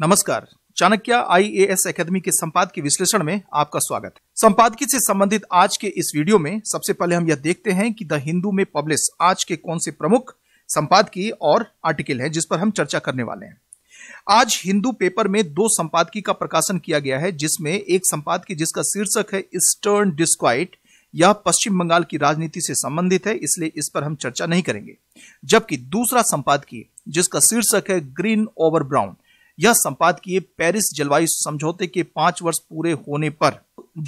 नमस्कार Chanakya IAS academy के संपाद के विश्लेषण में आपका स्वागत संपादकीय से संबंधित आज के इस वीडियो में सबसे पहले हम यह देखते हैं कि द हिंदू में पब्लिश आज के कौन से प्रमुख संपादकीय और आर्टिकल हैं जिस पर हम चर्चा करने वाले हैं आज हिंदू पेपर में दो संपादकीय का प्रकाशन किया गया है जिसमें एक संपादकीय जिसका शीर्षक है ईस्टर्न डिस्क्वाइट यह पश्चिम बंगाल की राजनीति से संबंधित है इसलिए इस पर हम चर्चा नहीं करेंगे जबकि दूसरा संपादकीय जिसका शीर्षक है ग्रीन ओवर ब्राउन यह संपादकीय पेरिस जलवायु समझौते के पांच वर्ष पूरे होने पर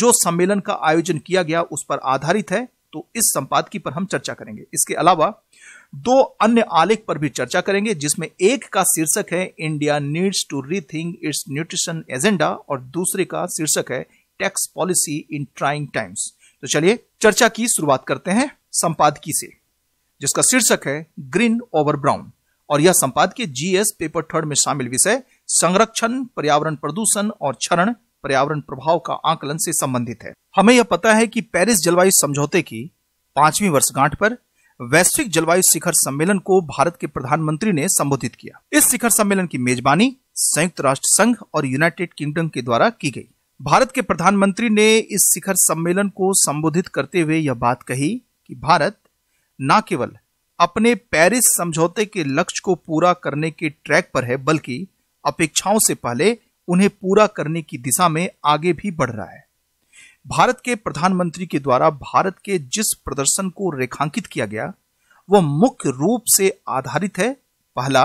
जो सम्मेलन का आयोजन किया गया उस पर आधारित है तो इस संपादकीय पर हम चर्चा करेंगे इसके अलावा दो अन्य आलेख पर भी चर्चा करेंगे जिसमें एक का शीर्षक है India needs to rethink its nutrition agenda और दूसरे का शीर्षक है tax policy in trying times तो चलिए चर्चा की शुरुआत करते हैं संपादकीय से जिसका शीर्षक है ग्रीन ओवर ब्राउन और यह संपादकीय जीएस पेपर थर्ड में शामिल विषय संरक्षण पर्यावरण प्रदूषण और क्षरण पर्यावरण प्रभाव का आकलन से संबंधित है हमें यह पता है कि पेरिस जलवायु समझौते की पांचवी वर्षगांठ पर वैश्विक जलवायु शिखर सम्मेलन को भारत के प्रधानमंत्री ने संबोधित किया इस शिखर सम्मेलन की मेजबानी संयुक्त राष्ट्र संघ और यूनाइटेड किंगडम के द्वारा की गई भारत के प्रधानमंत्री ने इस शिखर सम्मेलन को संबोधित करते हुए यह बात कही कि भारत न केवल अपने पेरिस समझौते के लक्ष्य को पूरा करने के ट्रैक पर है बल्कि अपेक्षाओं से पहले उन्हें पूरा करने की दिशा में आगे भी बढ़ रहा है भारत के प्रधानमंत्री के द्वारा भारत के जिस प्रदर्शन को रेखांकित किया गया वह मुख्य रूप से आधारित है पहला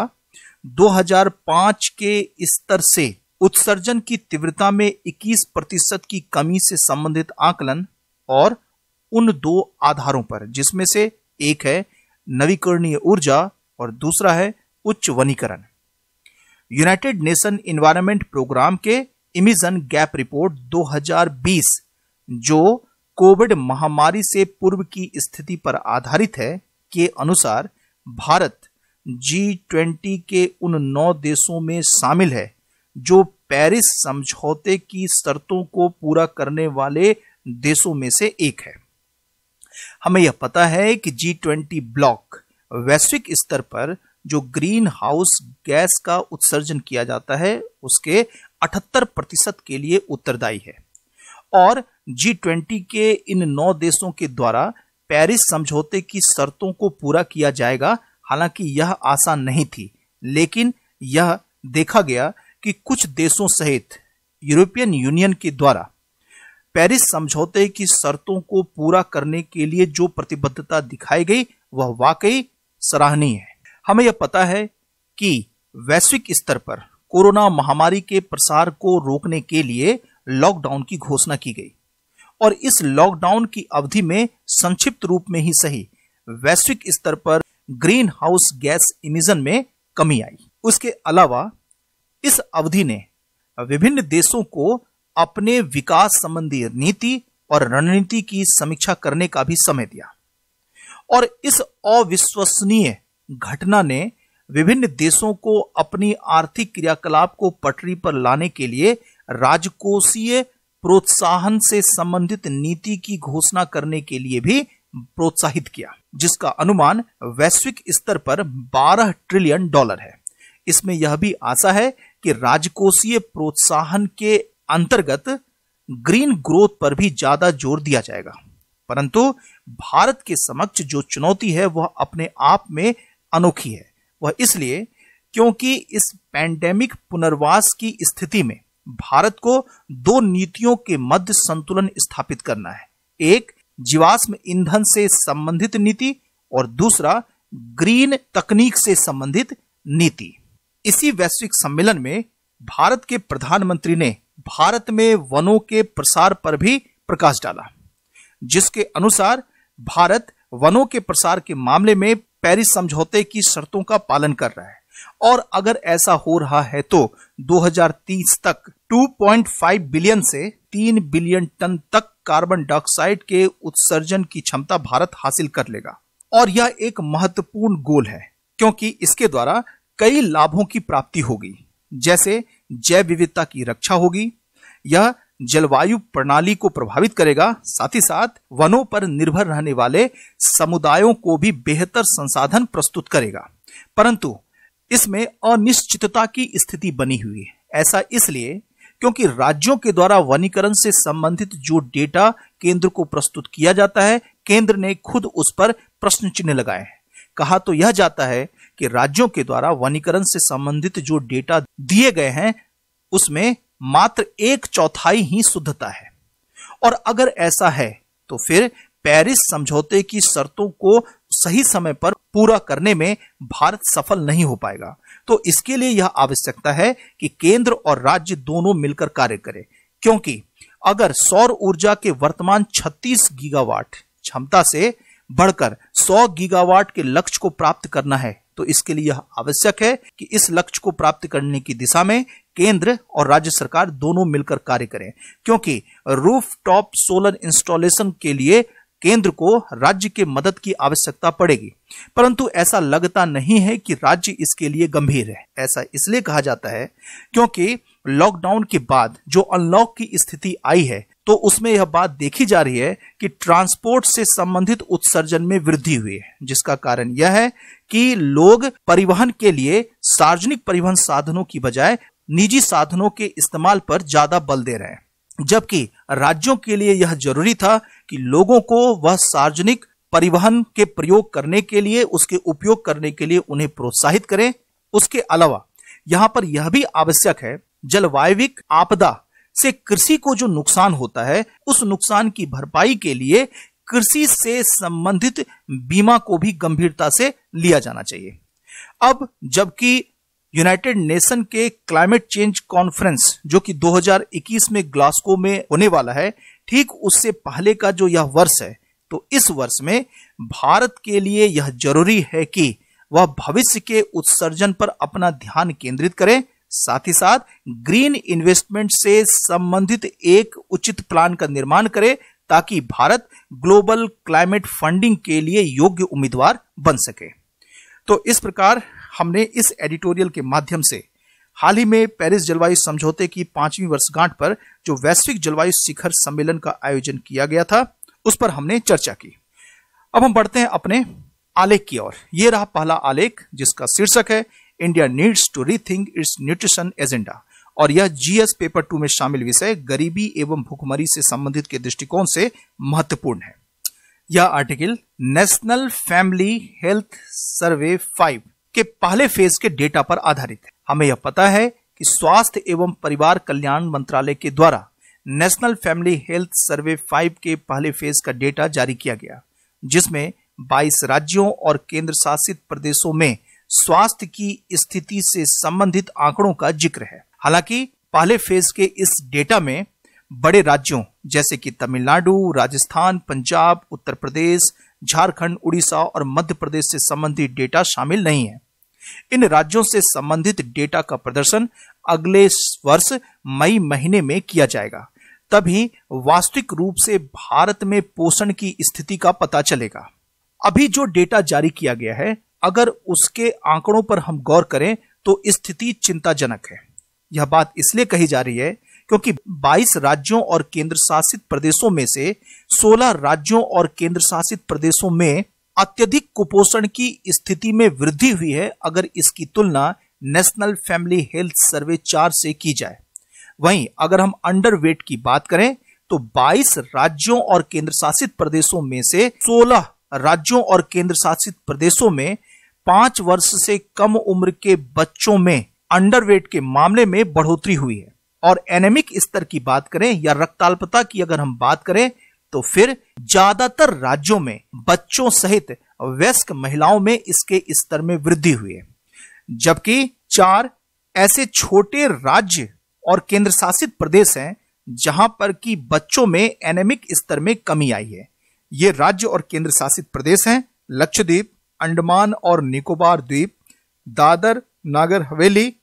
2005 के स्तर से उत्सर्जन की तीव्रता में 21 प्रतिशत की कमी से संबंधित आकलन और उन दो आधारों पर जिसमें से एक है नवीकरणीय ऊर्जा और दूसरा है उच्च वनीकरण यूनाइटेड नेशन इन्वायरमेंट प्रोग्राम के इमिजन गैप रिपोर्ट 2020 जो कोविड महामारी से पूर्व की स्थिति पर आधारित है के अनुसार भारत जी ट्वेंटी के उन नौ देशों में शामिल है जो पेरिस समझौते की शर्तों को पूरा करने वाले देशों में से एक है हमें यह पता है कि जी ट्वेंटी ब्लॉक वैश्विक स्तर पर जो ग्रीन हाउस गैस का उत्सर्जन किया जाता है उसके 78 प्रतिशत के लिए उत्तरदायी है और जी ट्वेंटी के इन नौ देशों के द्वारा पेरिस समझौते की शर्तों को पूरा किया जाएगा हालांकि यह आसान नहीं थी लेकिन यह देखा गया कि कुछ देशों सहित यूरोपियन यूनियन के द्वारा पेरिस समझौते की शर्तों को पूरा करने के लिए जो प्रतिबद्धता दिखाई गई वह वाकई सराहनीय है हमें यह पता है कि वैश्विक स्तर पर कोरोना महामारी के प्रसार को रोकने के लिए लॉकडाउन की घोषणा की गई और इस लॉकडाउन की अवधि में संक्षिप्त रूप में ही सही वैश्विक स्तर पर ग्रीन हाउस गैस इमिजन में कमी आई उसके अलावा इस अवधि ने विभिन्न देशों को अपने विकास संबंधी नीति और रणनीति की समीक्षा करने का भी समय दिया और इस अविश्वसनीय घटना ने विभिन्न देशों को अपनी आर्थिक क्रियाकलाप को पटरी पर लाने के लिए राजकोषीय प्रोत्साहन से संबंधित नीति की घोषणा करने के लिए भी प्रोत्साहित किया जिसका अनुमान वैश्विक स्तर पर 12 ट्रिलियन डॉलर है इसमें यह भी आशा है कि राजकोषीय प्रोत्साहन के अंतर्गत ग्रीन ग्रोथ पर भी ज्यादा जोर दिया जाएगा परंतु भारत के समक्ष जो चुनौती है वह अपने आप में अनोखी है वह इसलिए क्योंकि इस पैंडेमिक पुनर्वास की स्थिति में भारत को दो नीतियों के मध्य संतुलन स्थापित करना है एक जीवाश्म ईंधन से संबंधित नीति और दूसरा ग्रीन तकनीक से संबंधित नीति इसी वैश्विक सम्मेलन में भारत के प्रधानमंत्री ने भारत में वनों के प्रसार पर भी प्रकाश डाला जिसके अनुसार भारत वनों के प्रसार के मामले में पेरिस समझौते की शर्तों का पालन कर रहा है और अगर ऐसा हो रहा है तो 2030 तक 2.5 बिलियन से 3 बिलियन टन तक कार्बन डाइऑक्साइड के उत्सर्जन की क्षमता भारत हासिल कर लेगा और यह एक महत्वपूर्ण गोल है क्योंकि इसके द्वारा कई लाभों की प्राप्ति होगी जैसे जैव विविधता की रक्षा होगी यह जलवायु प्रणाली को प्रभावित करेगा साथ ही साथ वनों पर निर्भर रहने वाले समुदायों को भी बेहतर संसाधन प्रस्तुत करेगा परंतु इसमें अनिश्चितता की स्थिति बनी हुई है ऐसा इसलिए क्योंकि राज्यों के द्वारा वनीकरण से संबंधित जो डेटा केंद्र को प्रस्तुत किया जाता है केंद्र ने खुद उस पर प्रश्न चिन्ह लगाए हैं कहा तो यह जाता है कि राज्यों के द्वारा वनीकरण से संबंधित जो डेटा दिए गए हैं उसमें मात्र एक चौथाई ही शुद्धता है और अगर ऐसा है तो फिर पेरिस समझौते की शर्तों को सही समय पर पूरा करने में भारत सफल नहीं हो पाएगा तो इसके लिए यह आवश्यकता है कि केंद्र और राज्य दोनों मिलकर कार्य करें क्योंकि अगर सौर ऊर्जा के वर्तमान 36 गीगावाट क्षमता से बढ़कर 100 गीगावाट के लक्ष्य को प्राप्त करना है तो इसके लिए यह आवश्यक है कि इस लक्ष्य को प्राप्त करने की दिशा में केंद्र और राज्य सरकार दोनों मिलकर कार्य करें क्योंकि रूफ टॉप सोलर इंस्टॉलेशन के लिए केंद्र को राज्य के मदद की आवश्यकता पड़ेगी परंतु ऐसा लगता नहीं है कि राज्य इसके लिए गंभीर है ऐसा इसलिए कहा जाता है क्योंकि लॉकडाउन के बाद जो अनलॉक की स्थिति आई है तो उसमें यह बात देखी जा रही है कि ट्रांसपोर्ट से संबंधित उत्सर्जन में वृद्धि हुई है जिसका कारण यह है कि लोग परिवहन के लिए सार्वजनिक परिवहन साधनों की बजाय निजी साधनों के इस्तेमाल पर ज्यादा बल दे रहे हैं जबकि राज्यों के लिए यह जरूरी था कि लोगों को वह सार्वजनिक परिवहन के प्रयोग करने के लिए उसके उपयोग करने के लिए उन्हें प्रोत्साहित करें उसके अलावा यहां पर यह भी आवश्यक है जलवायविक आपदा से कृषि को जो नुकसान होता है उस नुकसान की भरपाई के लिए कृषि से संबंधित बीमा को भी गंभीरता से लिया जाना चाहिए अब जबकि यूनाइटेड नेशन के क्लाइमेट चेंज कॉन्फ्रेंस जो कि 2021 में ग्लास्को में होने वाला है ठीक उससे पहले का जो यह वर्ष है तो इस वर्ष में भारत के लिए यह जरूरी है कि वह भविष्य के उत्सर्जन पर अपना ध्यान केंद्रित करें साथ ही साथ ग्रीन इन्वेस्टमेंट से संबंधित एक उचित प्लान का निर्माण करे ताकि भारत ग्लोबल क्लाइमेट फंडिंग के लिए योग्य उम्मीदवार बन सके तो इस प्रकार हमने इस एडिटोरियल के माध्यम से हाल ही में पेरिस जलवायु समझौते की पांचवी वर्षगांठ पर जो वैश्विक जलवायु शिखर सम्मेलन का आयोजन किया गया था उस पर हमने चर्चा की अब हम बढ़ते हैं अपने आलेख की ओर यह रहा पहला आलेख जिसका शीर्षक है India needs to rethink its nutrition agenda और यह जीएस पेपर टू में शामिल विषय गरीबी एवं भुखमरी से संबंधित के दृष्टिकोण से महत्वपूर्ण है यह article national family health survey five के पहले फेज के डेटा पर आधारित है हमें यह पता है कि स्वास्थ्य एवं परिवार कल्याण मंत्रालय के द्वारा national family health survey five के पहले फेज का डेटा जारी किया गया जिसमें 22 राज्यों और केंद्र शासित प्रदेशों में स्वास्थ्य की स्थिति से संबंधित आंकड़ों का जिक्र है हालांकि पहले फेज के इस डेटा में बड़े राज्यों जैसे कि तमिलनाडु राजस्थान पंजाब उत्तर प्रदेश झारखंड उड़ीसा और मध्य प्रदेश से संबंधित डेटा शामिल नहीं है इन राज्यों से संबंधित डेटा का प्रदर्शन अगले वर्ष मई महीने में किया जाएगा तभी वास्तविक रूप से भारत में पोषण की स्थिति का पता चलेगा अभी जो डेटा जारी किया गया है अगर उसके आंकड़ों पर हम गौर करें तो स्थिति चिंताजनक है यह बात इसलिए कही जा रही है क्योंकि 22 राज्यों और केंद्र शासित प्रदेशों में से 16 राज्यों और केंद्र शासित प्रदेशों में अत्यधिक कुपोषण की स्थिति में वृद्धि हुई है अगर इसकी तुलना नेशनल फैमिली हेल्थ सर्वे चार से की जाए वहीं अगर हम अंडर वेट की बात करें तो 22 राज्यों और केंद्र शासित प्रदेशों में से 16 राज्यों और केंद्र शासित प्रदेशों में पांच वर्ष से कम उम्र के बच्चों में अंडरवेट के मामले में बढ़ोतरी हुई है और एनेमिक स्तर की बात करें या रक्ताल्पता की अगर हम बात करें तो फिर ज्यादातर राज्यों में बच्चों सहित वयस्क महिलाओं में इसके स्तर में वृद्धि हुई है जबकि चार ऐसे छोटे राज्य और केंद्र शासित प्रदेश हैं जहां पर कि बच्चों में एनेमिक स्तर में कमी आई है ये राज्य और केंद्र शासित प्रदेश हैं लक्षद्वीप अंडमान और निकोबार द्वीप दादर नागर हवेली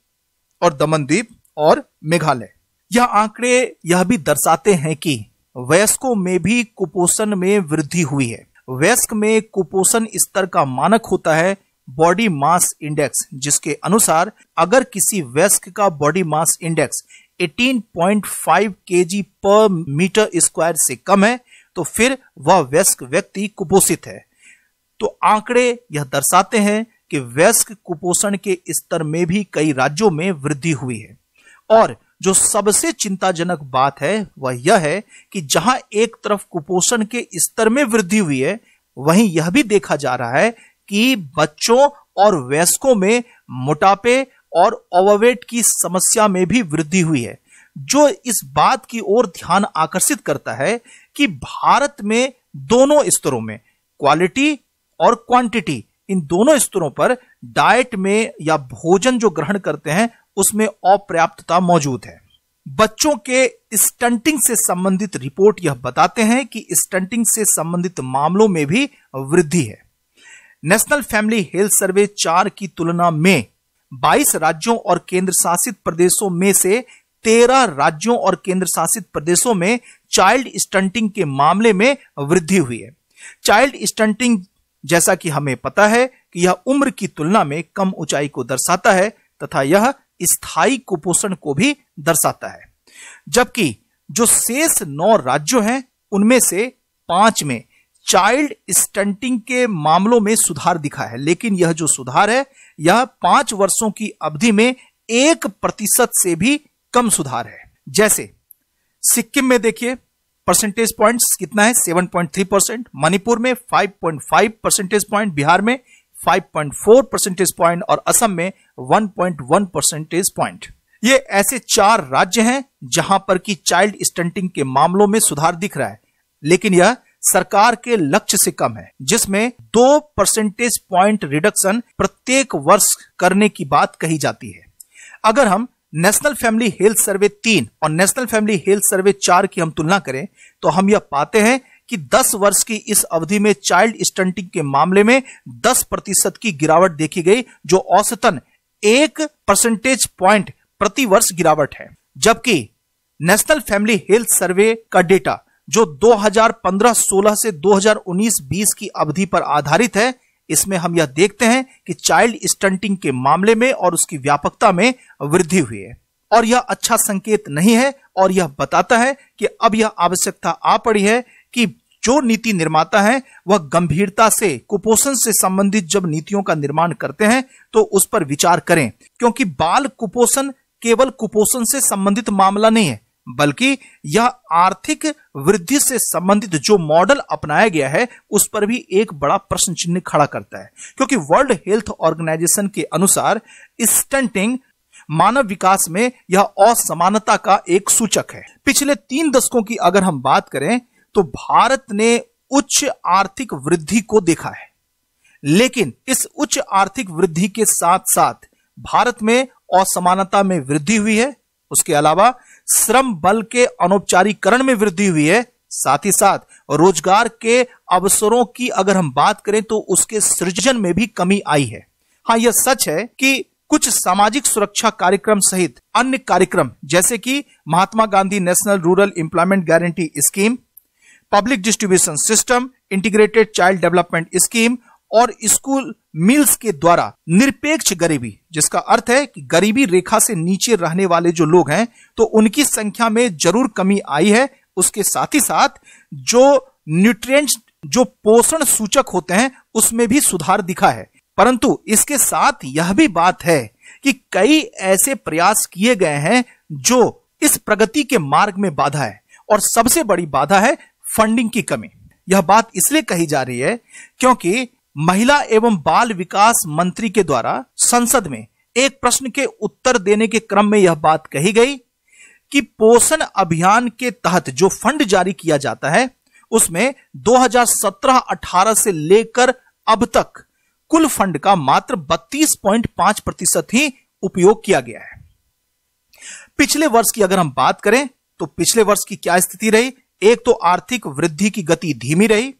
और दमन द्वीप और मेघालय यह आंकड़े यह भी दर्शाते हैं कि वयस्कों में भी कुपोषण में वृद्धि हुई है वयस्क में कुपोषण स्तर का मानक होता है बॉडी मास इंडेक्स जिसके अनुसार अगर किसी वयस्क का बॉडी मास इंडेक्स 18.5 पॉइंट पर मीटर स्क्वायर से कम है तो फिर वह वयस्क व्यक्ति कुपोषित है तो आंकड़े यह दर्शाते हैं कि वयस्क कुपोषण के स्तर में भी कई राज्यों में वृद्धि हुई है और जो सबसे चिंताजनक बात है वह यह है कि जहां एक तरफ कुपोषण के स्तर में वृद्धि हुई है वहीं यह भी देखा जा रहा है कि बच्चों और वयस्कों में मोटापे और ओवरवेट की समस्या में भी वृद्धि हुई है जो इस बात की ओर ध्यान आकर्षित करता है कि भारत में दोनों स्तरों में क्वालिटी और क्वांटिटी इन दोनों स्तरों पर डाइट में या भोजन जो ग्रहण करते हैं उसमें अपर्याप्तता मौजूद है बच्चों के स्टंटिंग से संबंधित रिपोर्ट यह बताते हैं कि स्टंटिंग से संबंधित मामलों में भी वृद्धि है नेशनल फैमिली हेल्थ सर्वे चार की तुलना में 22 राज्यों और केंद्र शासित प्रदेशों में से 13 राज्यों और केंद्र शासित प्रदेशों में चाइल्ड स्टंटिंग के मामले में वृद्धि हुई है चाइल्ड स्टंटिंग जैसा कि हमें पता है कि यह उम्र की तुलना में कम ऊंचाई को दर्शाता है तथा यह स्थायी कुपोषण को भी दर्शाता है जबकि जो शेष नौ राज्यों हैं उनमें से पांच में चाइल्ड स्टंटिंग के मामलों में सुधार दिखा है लेकिन यह जो सुधार है यह पांच वर्षों की अवधि में एक प्रतिशत से भी कम सुधार है जैसे सिक्किम में देखिए परसेंटेज पॉइंट्स कितना है 7.3 परसेंट मणिपुर में 5.5 परसेंटेज पॉइंट बिहार में 5.4 परसेंटेज पॉइंट और असम में 1.1 परसेंटेज पॉइंट ये ऐसे चार राज्य हैं जहां पर की चाइल्ड स्टंटिंग के मामलों में सुधार दिख रहा है लेकिन यह सरकार के लक्ष्य से कम है जिसमें दो परसेंटेज पॉइंट रिडक्शन प्रत्येक वर्ष करने की बात कही जाती है अगर हम नेशनल फैमिली हेल्थ सर्वे तीन और नेशनल फैमिली हेल्थ सर्वे चार की हम तुलना करें तो हम यह पाते हैं कि 10 वर्ष की इस अवधि में चाइल्ड स्टंटिंग के मामले में 10 प्रतिशत की गिरावट देखी गई जो औसतन एक परसेंटेज पॉइंट प्रति वर्ष गिरावट है जबकि नेशनल फैमिली हेल्थ सर्वे का डेटा जो 2015-16 से 2019-20 की अवधि पर आधारित है इसमें हम यह देखते हैं कि चाइल्ड स्टंटिंग के मामले में और उसकी व्यापकता में वृद्धि हुई है और यह अच्छा संकेत नहीं है और यह बताता है कि अब यह आवश्यकता आ पड़ी है कि जो नीति निर्माता है वह गंभीरता से कुपोषण से संबंधित जब नीतियों का निर्माण करते हैं तो उस पर विचार करें क्योंकि बाल कुपोषण केवल कुपोषण से संबंधित मामला नहीं है बल्कि यह आर्थिक वृद्धि से संबंधित जो मॉडल अपनाया गया है उस पर भी एक बड़ा प्रश्न चिन्ह खड़ा करता है क्योंकि वर्ल्ड हेल्थ ऑर्गेनाइजेशन के अनुसार स्टंटिंग मानव विकास में यह असमानता का एक सूचक है पिछले तीन दशकों की अगर हम बात करें तो भारत ने उच्च आर्थिक वृद्धि को देखा है लेकिन इस उच्च आर्थिक वृद्धि के साथ साथ भारत में असमानता में वृद्धि हुई है उसके अलावा श्रम बल के अनौपचारीकरण में वृद्धि हुई है साथ ही साथ रोजगार के अवसरों की अगर हम बात करें तो उसके सृजन में भी कमी आई है हाँ यह सच है कि कुछ सामाजिक सुरक्षा कार्यक्रम सहित अन्य कार्यक्रम जैसे कि Mahatma Gandhi national rural employment guarantee scheme public distribution system integrated child development scheme और स्कूल मिल्स के द्वारा निरपेक्ष गरीबी जिसका अर्थ है कि गरीबी रेखा से नीचे रहने वाले जो लोग हैं तो उनकी संख्या में जरूर कमी आई है उसके साथ ही साथ जो न्यूट्रिएंट्स जो पोषण सूचक होते हैं उसमें भी सुधार दिखा है परंतु इसके साथ यह भी बात है कि कई ऐसे प्रयास किए गए हैं जो इस प्रगति के मार्ग में बाधा है और सबसे बड़ी बाधा है फंडिंग की कमी यह बात इसलिए कही जा रही है क्योंकि महिला एवं बाल विकास मंत्री के द्वारा संसद में एक प्रश्न के उत्तर देने के क्रम में यह बात कही गई कि पोषण अभियान के तहत जो फंड जारी किया जाता है उसमें 2017-18 से लेकर अब तक कुल फंड का मात्र 32.5 प्रतिशत ही उपयोग किया गया है पिछले वर्ष की अगर हम बात करें तो पिछले वर्ष की क्या स्थिति रही एक तो आर्थिक वृद्धि की गति धीमी रही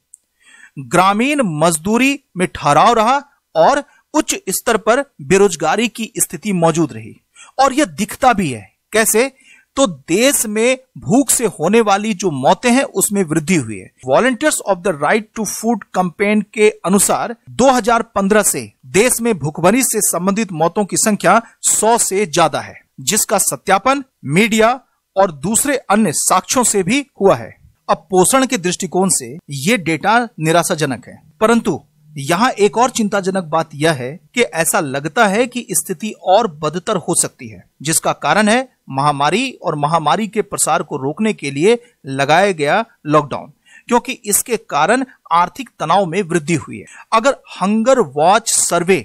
ग्रामीण मजदूरी में ठहराव रहा और उच्च स्तर पर बेरोजगारी की स्थिति मौजूद रही और यह दिखता भी है कैसे तो देश में भूख से होने वाली जो मौतें हैं उसमें वृद्धि हुई है volunteers of the right to food campaign के अनुसार 2015 से देश में भुखमरी से संबंधित मौतों की संख्या 100 से ज्यादा है जिसका सत्यापन मीडिया और दूसरे अन्य साक्ष्यों से भी हुआ है अब पोषण के दृष्टिकोण से ये डेटा निराशाजनक है परंतु यहाँ एक और चिंताजनक बात यह है कि ऐसा लगता है कि स्थिति और बदतर हो सकती है जिसका कारण है महामारी और महामारी के प्रसार को रोकने के लिए लगाया गया लॉकडाउन क्योंकि इसके कारण आर्थिक तनाव में वृद्धि हुई है अगर हंगर वॉच सर्वे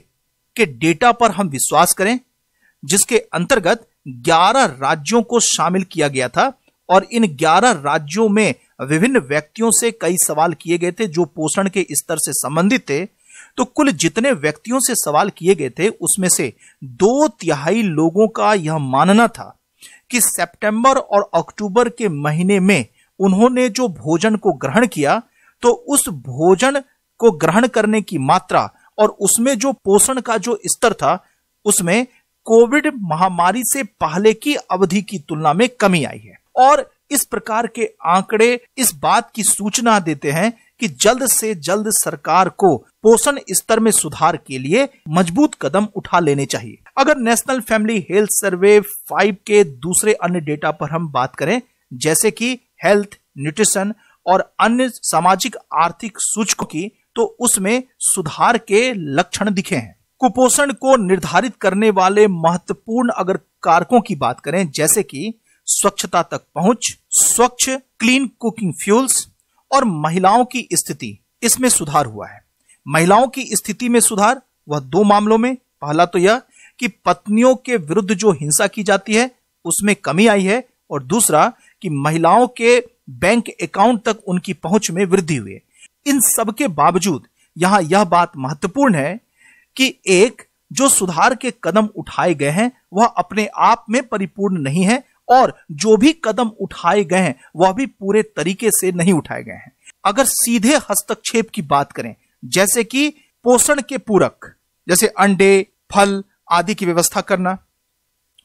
के डेटा पर हम विश्वास करें जिसके अंतर्गत 11 राज्यों को शामिल किया गया था और इन 11 राज्यों में विभिन्न व्यक्तियों से कई सवाल किए गए थे जो पोषण के स्तर से संबंधित थे तो कुल जितने व्यक्तियों से सवाल किए गए थे उसमें से दो तिहाई लोगों का यह मानना था कि सितंबर और अक्टूबर के महीने में उन्होंने जो भोजन को ग्रहण किया तो उस भोजन को ग्रहण करने की मात्रा और उसमें जो पोषण का जो स्तर था उसमें कोविड महामारी से पहले की अवधि की तुलना में कमी आई है और इस प्रकार के आंकड़े इस बात की सूचना देते हैं कि जल्द से जल्द सरकार को पोषण स्तर में सुधार के लिए मजबूत कदम उठा लेने चाहिए अगर national family health survey five के दूसरे अन्य डेटा पर हम बात करें जैसे कि हेल्थ न्यूट्रिशन और अन्य सामाजिक आर्थिक सूचकों की तो उसमें सुधार के लक्षण दिखे हैं कुपोषण को निर्धारित करने वाले महत्वपूर्ण अगर कारकों की बात करें जैसे कि स्वच्छता तक पहुंच स्वच्छ क्लीन कुकिंग फ्यूल्स और महिलाओं की स्थिति इसमें सुधार हुआ है महिलाओं की स्थिति में सुधार वह दो मामलों में पहला तो यह कि पत्नियों के विरुद्ध जो हिंसा की जाती है उसमें कमी आई है और दूसरा कि महिलाओं के बैंक अकाउंट तक उनकी पहुंच में वृद्धि हुई इन सब के बावजूद यहां यह बात महत्वपूर्ण है कि एक जो सुधार के कदम उठाए गए हैं वह अपने आप में परिपूर्ण नहीं है और जो भी कदम उठाए गए हैं वह भी पूरे तरीके से नहीं उठाए गए हैं अगर सीधे हस्तक्षेप की बात करें जैसे कि पोषण के पूरक जैसे अंडे फल आदि की व्यवस्था करना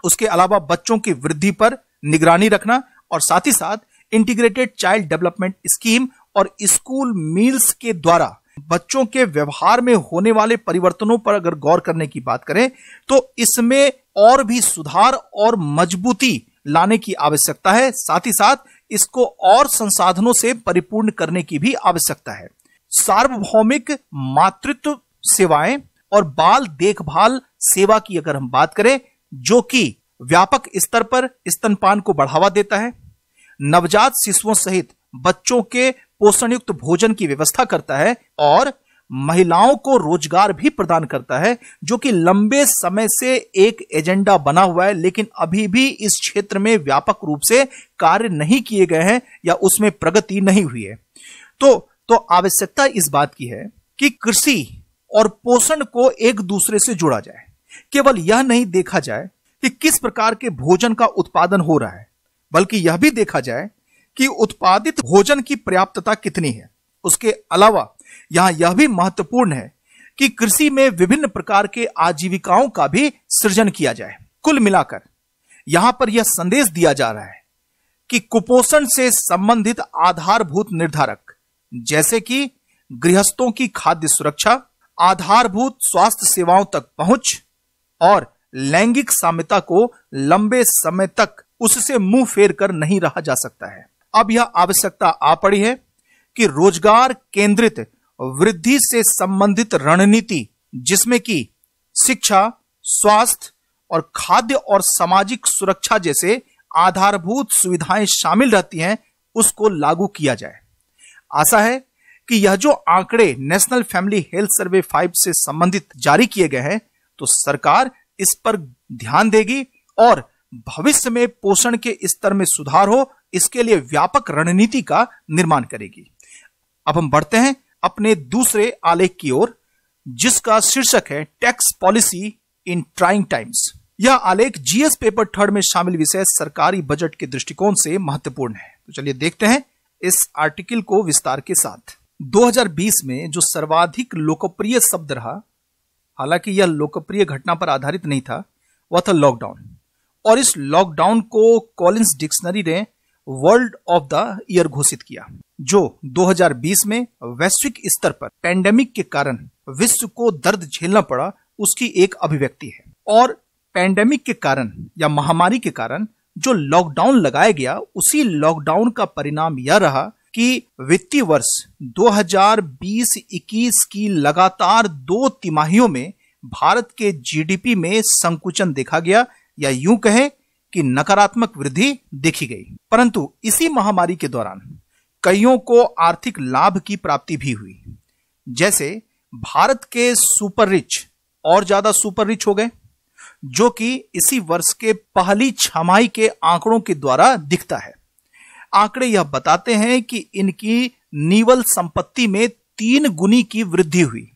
उसके अलावा बच्चों की वृद्धि पर निगरानी रखना और साथ ही साथ इंटीग्रेटेड चाइल्ड डेवलपमेंट स्कीम और स्कूल मील्स के द्वारा बच्चों के व्यवहार में होने वाले परिवर्तनों पर अगर गौर करने की बात करें तो इसमें और भी सुधार और मजबूती लाने की आवश्यकता है साथ ही साथ इसको और संसाधनों से परिपूर्ण करने की भी आवश्यकता है सार्वभौमिक मातृत्व सेवाएं और बाल देखभाल सेवा की अगर हम बात करें जो कि व्यापक स्तर पर स्तनपान को बढ़ावा देता है नवजात शिशुओं सहित बच्चों के पोषण युक्त भोजन की व्यवस्था करता है और महिलाओं को रोजगार भी प्रदान करता है जो कि लंबे समय से एक एजेंडा बना हुआ है लेकिन अभी भी इस क्षेत्र में व्यापक रूप से कार्य नहीं किए गए हैं या उसमें प्रगति नहीं हुई है तो तो आवश्यकता इस बात की है कि कृषि और पोषण को एक दूसरे से जोड़ा जाए केवल यह नहीं देखा जाए कि किस प्रकार के भोजन का उत्पादन हो रहा है बल्कि यह भी देखा जाए कि उत्पादित भोजन की पर्याप्तता कितनी है उसके अलावा यहां यह भी महत्वपूर्ण है कि कृषि में विभिन्न प्रकार के आजीविकाओं का भी सृजन किया जाए कुल मिलाकर यहां पर यह संदेश दिया जा रहा है कि कुपोषण से संबंधित आधारभूत निर्धारक जैसे कि गृहस्थों की खाद्य सुरक्षा आधारभूत स्वास्थ्य सेवाओं तक पहुंच और लैंगिक साम्यता को लंबे समय तक उससे मुंह फेर कर नहीं रहा जा सकता है अब यह आवश्यकता आ पड़ी है कि रोजगार केंद्रित वृद्धि से संबंधित रणनीति जिसमें कि शिक्षा स्वास्थ्य और खाद्य और सामाजिक सुरक्षा जैसे आधारभूत सुविधाएं शामिल रहती हैं उसको लागू किया जाए आशा है कि यह जो आंकड़े national family health survey five से संबंधित जारी किए गए हैं तो सरकार इस पर ध्यान देगी और भविष्य में पोषण के स्तर में सुधार हो इसके लिए व्यापक रणनीति का निर्माण करेगी अब हम बढ़ते हैं अपने दूसरे आलेख की ओर जिसका शीर्षक है tax policy in trying times यह आलेख जीएस पेपर थर्ड में शामिल विषय सरकारी बजट के दृष्टिकोण से महत्वपूर्ण है तो चलिए देखते हैं इस आर्टिकल को विस्तार के साथ 2020 में जो सर्वाधिक लोकप्रिय शब्द रहा हालांकि यह लोकप्रिय घटना पर आधारित नहीं था वह था लॉकडाउन और इस लॉकडाउन को कॉलिंस डिक्शनरी ने वर्ल्ड ऑफ द ईयर घोषित किया जो 2020 में वैश्विक स्तर पर पैंडेमिक के कारण विश्व को दर्द झेलना पड़ा उसकी एक अभिव्यक्ति है और पैंडेमिक के कारण या महामारी के कारण जो लॉकडाउन लगाया गया उसी लॉकडाउन का परिणाम यह रहा कि वित्तीय वर्ष 2020-21 की लगातार दो तिमाहियों में भारत के जीडीपी में संकुचन देखा गया या यूं कहें कि नकारात्मक वृद्धि देखी गई परंतु इसी महामारी के दौरान कईयों को आर्थिक लाभ की प्राप्ति भी हुई जैसे भारत के सुपर रिच और ज्यादा सुपर रिच हो गए जो कि इसी वर्ष के पहली छमाई के आंकड़ों के द्वारा दिखता है आंकड़े यह बताते हैं कि इनकी निवल संपत्ति में तीन गुनी की वृद्धि हुई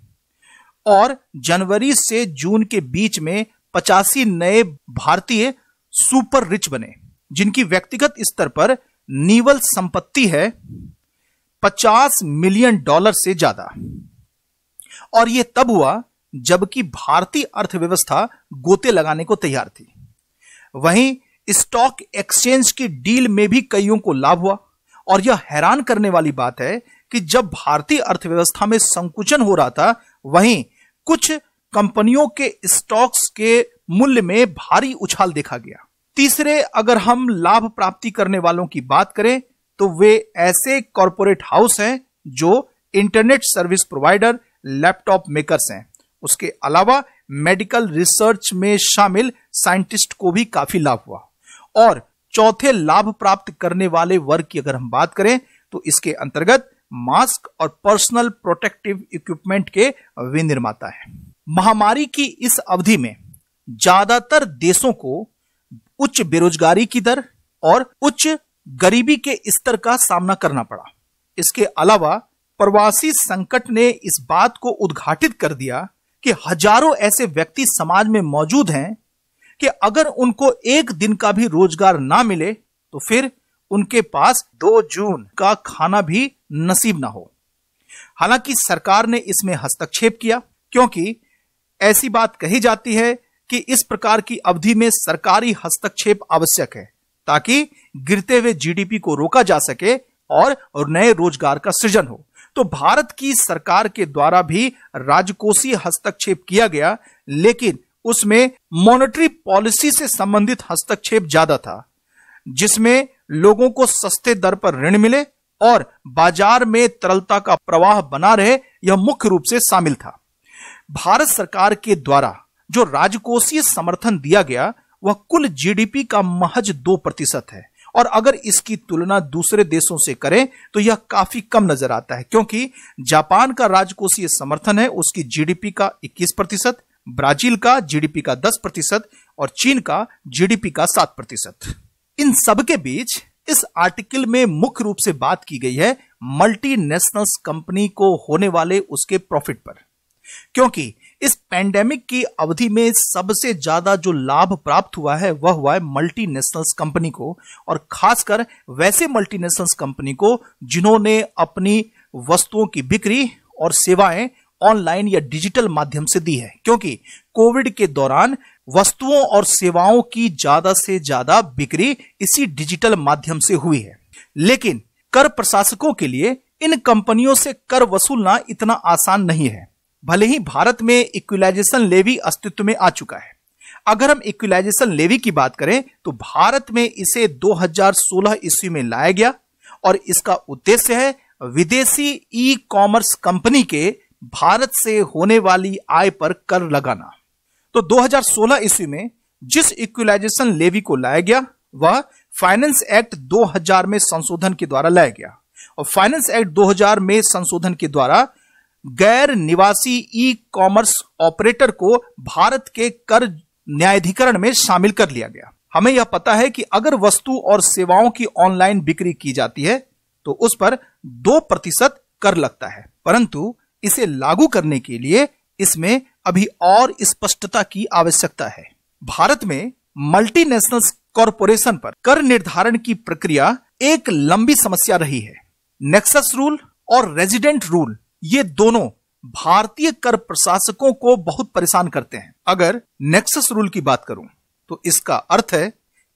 और जनवरी से जून के बीच में पचासी नए भारतीय सुपर रिच बने जिनकी व्यक्तिगत स्तर पर नीवल संपत्ति है 50 मिलियन डॉलर से ज्यादा और यह तब हुआ जबकि भारतीय अर्थव्यवस्था गोते लगाने को तैयार थी वहीं स्टॉक एक्सचेंज की डील में भी कईयों को लाभ हुआ और यह हैरान करने वाली बात है कि जब भारतीय अर्थव्यवस्था में संकुचन हो रहा था वहीं कुछ कंपनियों के स्टॉक्स के मूल्य में भारी उछाल देखा गया तीसरे अगर हम लाभ प्राप्ति करने वालों की बात करें तो वे ऐसे कॉरपोरेट हाउस हैं जो internet service provider laptop makers हैं उसके अलावा मेडिकल रिसर्च में शामिल साइंटिस्ट को भी काफी लाभ हुआ और चौथे लाभ प्राप्त करने वाले वर्ग की अगर हम बात करें तो इसके अंतर्गत मास्क और पर्सनल प्रोटेक्टिव इक्विपमेंट के विनिर्माता है महामारी की इस अवधि में ज्यादातर देशों को उच्च बेरोजगारी की दर और उच्च गरीबी के स्तर का सामना करना पड़ा इसके अलावा प्रवासी संकट ने इस बात को उद्घाटित कर दिया कि हजारों ऐसे व्यक्ति समाज में मौजूद हैं कि अगर उनको एक दिन का भी रोजगार ना मिले तो फिर उनके पास दो जून का खाना भी नसीब ना हो हालांकि सरकार ने इसमें हस्तक्षेप किया क्योंकि ऐसी बात कही जाती है कि इस प्रकार की अवधि में सरकारी हस्तक्षेप आवश्यक है ताकि गिरते हुए जीडीपी को रोका जा सके और, नए रोजगार का सृजन हो तो भारत की सरकार के द्वारा भी राजकोषीय हस्तक्षेप किया गया लेकिन उसमें मॉनेटरी पॉलिसी से संबंधित हस्तक्षेप ज्यादा था जिसमें लोगों को सस्ते दर पर ऋण मिले और बाजार में तरलता का प्रवाह बना रहे यह मुख्य रूप से शामिल था भारत सरकार के द्वारा जो राजकोषीय समर्थन दिया गया वह कुल जीडीपी का महज दो प्रतिशत है और अगर इसकी तुलना दूसरे देशों से करें तो यह काफी कम नजर आता है क्योंकि जापान का राजकोषीय समर्थन है उसकी जीडीपी का 21 प्रतिशत ब्राजील का जीडीपी का 10 प्रतिशत और चीन का जीडीपी का 7 प्रतिशत इन सबके बीच इस आर्टिकल में मुख्य रूप से बात की गई है मल्टीनेशनल्स कंपनी को होने वाले उसके प्रॉफिट पर क्योंकि इस पैंडेमिक की अवधि में सबसे ज्यादा जो लाभ प्राप्त हुआ है वह हुआ है मल्टीनेशनल्स कंपनी को और खासकर वैसे मल्टीनेशनल्स कंपनी को जिन्होंने अपनी वस्तुओं की बिक्री और सेवाएं ऑनलाइन या डिजिटल माध्यम से दी है क्योंकि कोविड के दौरान वस्तुओं और सेवाओं की ज्यादा से ज्यादा बिक्री इसी डिजिटल माध्यम से हुई है लेकिन कर प्रशासकों के लिए इन कंपनियों से कर वसूलना इतना आसान नहीं है भले ही भारत में इक्विलाइजेशन लेवी अस्तित्व में आ चुका है अगर हम इक्विलाइजेशन लेवी की बात करें तो भारत में इसे 2016 ईस्वी में लाया गया और इसका उद्देश्य है विदेशी ई कॉमर्स कंपनी के भारत से होने वाली आय पर कर लगाना तो 2016 ईस्वी में जिस इक्विलाइजेशन लेवी को लाया गया वह फाइनेंस एक्ट 2000 में संशोधन के द्वारा लाया गया और फाइनेंस एक्ट 2000 में संशोधन के द्वारा गैर निवासी ई कॉमर्स ऑपरेटर को भारत के कर न्यायाधिकरण में शामिल कर लिया गया हमें यह पता है कि अगर वस्तु और सेवाओं की ऑनलाइन बिक्री की जाती है तो उस पर दो प्रतिशत कर लगता है परंतु इसे लागू करने के लिए इसमें अभी और स्पष्टता की आवश्यकता है भारत में मल्टीनेशनल कॉरपोरेशन पर कर निर्धारण की प्रक्रिया एक लंबी समस्या रही है नेक्सस रूल और रेजिडेंट रूल ये दोनों भारतीय कर प्रशासकों को बहुत परेशान करते हैं अगर नेक्सस रूल की बात करूं तो इसका अर्थ है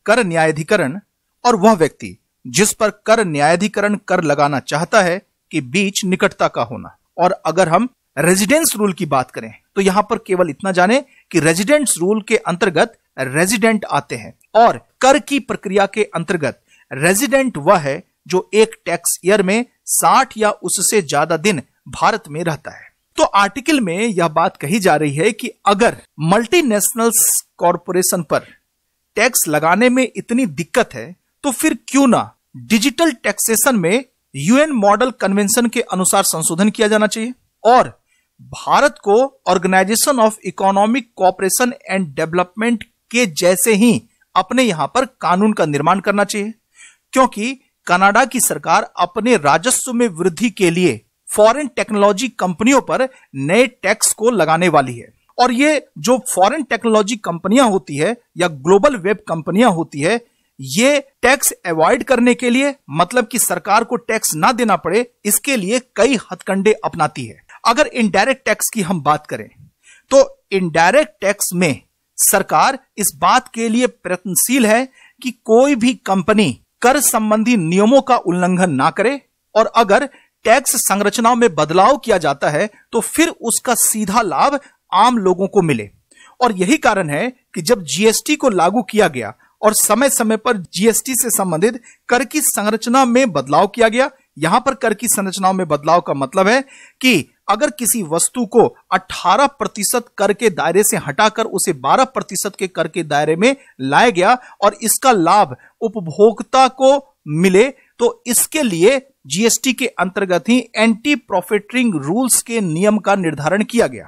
कर न्यायाधिकरण और वह व्यक्ति जिस पर कर न्यायाधिकरण कर लगाना चाहता है कि बीच निकटता का होना और अगर हम रेजिडेंस रूल की बात करें तो यहां पर केवल इतना जाने कि रेजिडेंस रूल के अंतर्गत रेजिडेंट आते हैं और कर की प्रक्रिया के अंतर्गत रेजिडेंट वह है जो एक टैक्स ईयर में 60 या उससे ज्यादा दिन भारत में रहता है तो आर्टिकल में यह बात कही जा रही है कि अगर मल्टीनेशनल कॉरपोरेशन पर टैक्स लगाने में इतनी दिक्कत है तो फिर क्यों ना डिजिटल टैक्सेशन में यूएन मॉडल कन्वेंशन के अनुसार संशोधन किया जाना चाहिए और भारत को organisation of economic cooperation and development के जैसे ही अपने यहां पर कानून का निर्माण करना चाहिए क्योंकि कनाडा की सरकार अपने राजस्व में वृद्धि के लिए फॉरेन टेक्नोलॉजी कंपनियों पर नए टैक्स को लगाने वाली है और ये जो फॉरेन टेक्नोलॉजी कंपनियां होती है या ग्लोबल वेब कंपनियां होती है ये टैक्स अवॉइड करने के लिए मतलब कि सरकार को टैक्स ना देना पड़े इसके लिए कई हथकंडे अपनाती है अगर इनडायरेक्ट टैक्स की हम बात करें तो इनडायरेक्ट टैक्स में सरकार इस बात के लिए प्रयत्नशील है कि कोई भी कंपनी कर संबंधी नियमों का उल्लंघन ना करे और अगर टैक्स संरचनाओं में बदलाव किया जाता है तो फिर उसका सीधा लाभ आम लोगों को मिले और यही कारण है कि जब जीएसटी को लागू किया गया और समय समय पर जीएसटी से संबंधित कर की संरचना में बदलाव किया गया यहां पर कर की संरचनाओं में बदलाव का मतलब है कि अगर किसी वस्तु को 18 प्रतिशत कर के दायरे से हटाकर उसे 12 प्रतिशत के कर के दायरे में लाया गया और इसका लाभ उपभोक्ता को मिले तो इसके लिए जीएसटी के अंतर्गत ही एंटी प्रॉफिटरिंग रूल्स के नियम का निर्धारण किया गया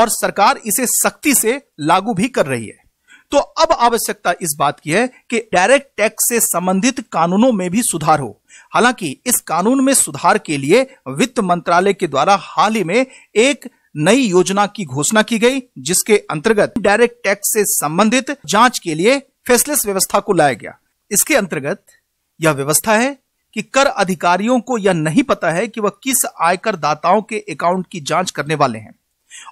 और सरकार इसे सख्ती से लागू भी कर रही है तो अब आवश्यकता इस बात की है कि डायरेक्ट टैक्स से संबंधित कानूनों में भी सुधार हो हालांकि इस कानून में सुधार के लिए वित्त मंत्रालय के द्वारा हाल ही में एक नई योजना की घोषणा की गई जिसके अंतर्गत डायरेक्ट टैक्स से संबंधित जांच के लिए फेसलेस व्यवस्था को लाया गया इसके अंतर्गत यह व्यवस्था है कि कर अधिकारियों को यह नहीं पता है कि वह किस आयकर दाताओं के अकाउंट की जांच करने वाले हैं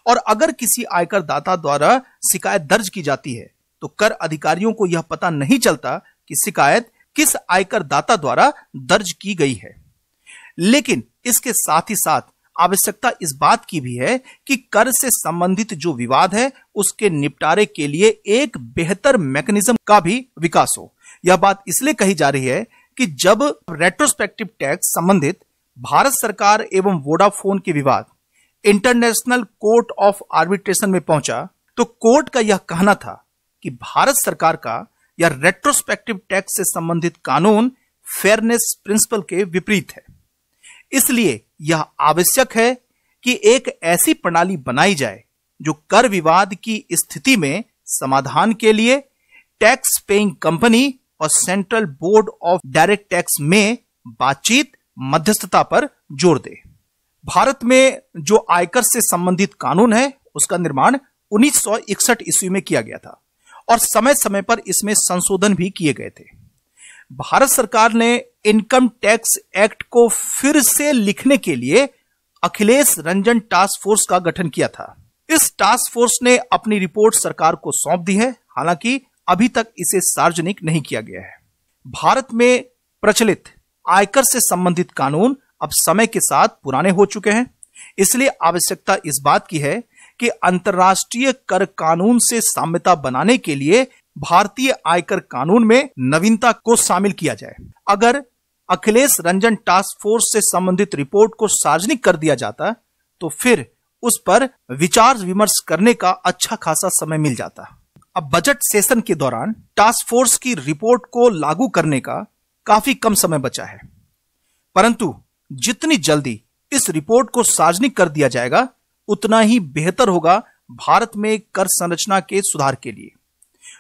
और अगर किसी आयकर दाता द्वारा शिकायत दर्ज की जाती है तो कर अधिकारियों को यह पता नहीं चलता कि शिकायत किस आयकर दाता द्वारा दर्ज की गई है लेकिन इसके साथ ही साथ आवश्यकता इस बात की भी है कि कर से संबंधित जो विवाद है उसके निपटारे के लिए एक बेहतर मैकेनिज्म का भी विकास हो यह बात इसलिए कही जा रही है कि जब रेट्रोस्पेक्टिव टैक्स संबंधित भारत सरकार एवं वोडाफोन के विवाद इंटरनेशनल कोर्ट ऑफ आर्बिट्रेशन में पहुंचा तो कोर्ट का यह कहना था कि भारत सरकार का या रेट्रोस्पेक्टिव टैक्स से संबंधित कानून फेयरनेस प्रिंसिपल के विपरीत है इसलिए यह आवश्यक है कि एक ऐसी प्रणाली बनाई जाए जो कर विवाद की स्थिति में समाधान के लिए टैक्स पेइंग कंपनी और central board of direct tax में बातचीत मध्यस्थता पर जोर दे भारत में जो आयकर से संबंधित कानून है उसका निर्माण 1961 ईस्वी में किया गया था और समय समय पर इसमें संशोधन भी किए गए थे भारत सरकार ने इनकम टैक्स एक्ट को फिर से लिखने के लिए अखिलेश रंजन टास्क फोर्स का गठन किया था इस टास्क फोर्स ने अपनी रिपोर्ट सरकार को सौंप दी है हालांकि अभी तक इसे सार्वजनिक नहीं किया गया है भारत में प्रचलित आयकर से संबंधित कानून अब समय के साथ पुराने हो चुके हैं इसलिए आवश्यकता इस बात की है कि अंतर्राष्ट्रीय कर कानून से साम्यता बनाने के लिए भारतीय आयकर कानून में नवीनता को शामिल किया जाए अगर अखिलेश रंजन टास्क फोर्स से संबंधित रिपोर्ट को सार्वजनिक कर दिया जाता तो फिर उस पर विचार विमर्श करने का अच्छा खासा समय मिल जाता अब बजट सेशन के दौरान टास्क फोर्स की रिपोर्ट को लागू करने का काफी कम समय बचा है परंतु जितनी जल्दी इस रिपोर्ट को सार्वजनिक कर दिया जाएगा उतना ही बेहतर होगा भारत में कर संरचना के सुधार के लिए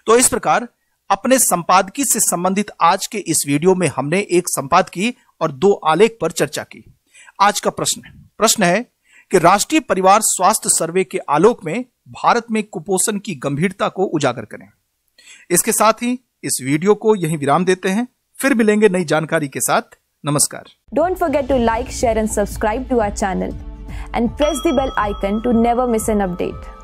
तो इस प्रकार अपने संपादकीय से संबंधित आज के इस वीडियो में हमने एक संपादकीय और दो आलेख पर चर्चा की आज का प्रश्न प्रश्न है कि राष्ट्रीय परिवार स्वास्थ्य सर्वे के आलोक में भारत में कुपोषण की गंभीरता को उजागर करें इसके साथ ही इस वीडियो को यहीं विराम देते हैं फिर मिलेंगे नई जानकारी के साथ नमस्कार don't forget to like share and subscribe to our channel and press the bell icon to never miss an update